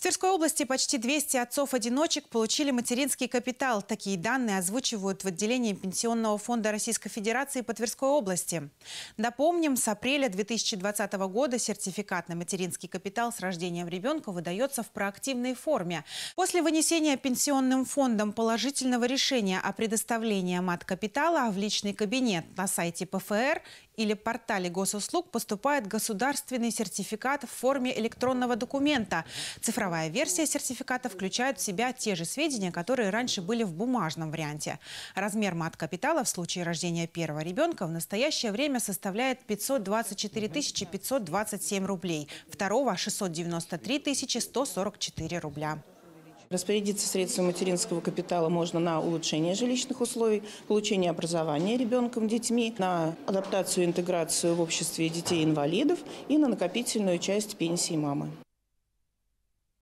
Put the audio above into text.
В Тверской области почти 200 отцов-одиночек получили материнский капитал. Такие данные озвучивают в отделении Пенсионного фонда Российской Федерации по Тверской области. Напомним, с апреля 2020 года сертификат на материнский капитал с рождением ребенка выдается в проактивной форме. После вынесения Пенсионным фондом положительного решения о предоставлении мат-капитала в личный кабинет на сайте ПФР или портале госуслуг поступает государственный сертификат в форме электронного документа. Цифровая Цифровая версия сертификата включает в себя те же сведения, которые раньше были в бумажном варианте. Размер мат-капитала в случае рождения первого ребенка в настоящее время составляет 524 527 рублей, второго – 693 144 рубля. Распорядиться средствами материнского капитала можно на улучшение жилищных условий, получение образования ребенком, детьми, на адаптацию и интеграцию в обществе детей-инвалидов и на накопительную часть пенсии мамы.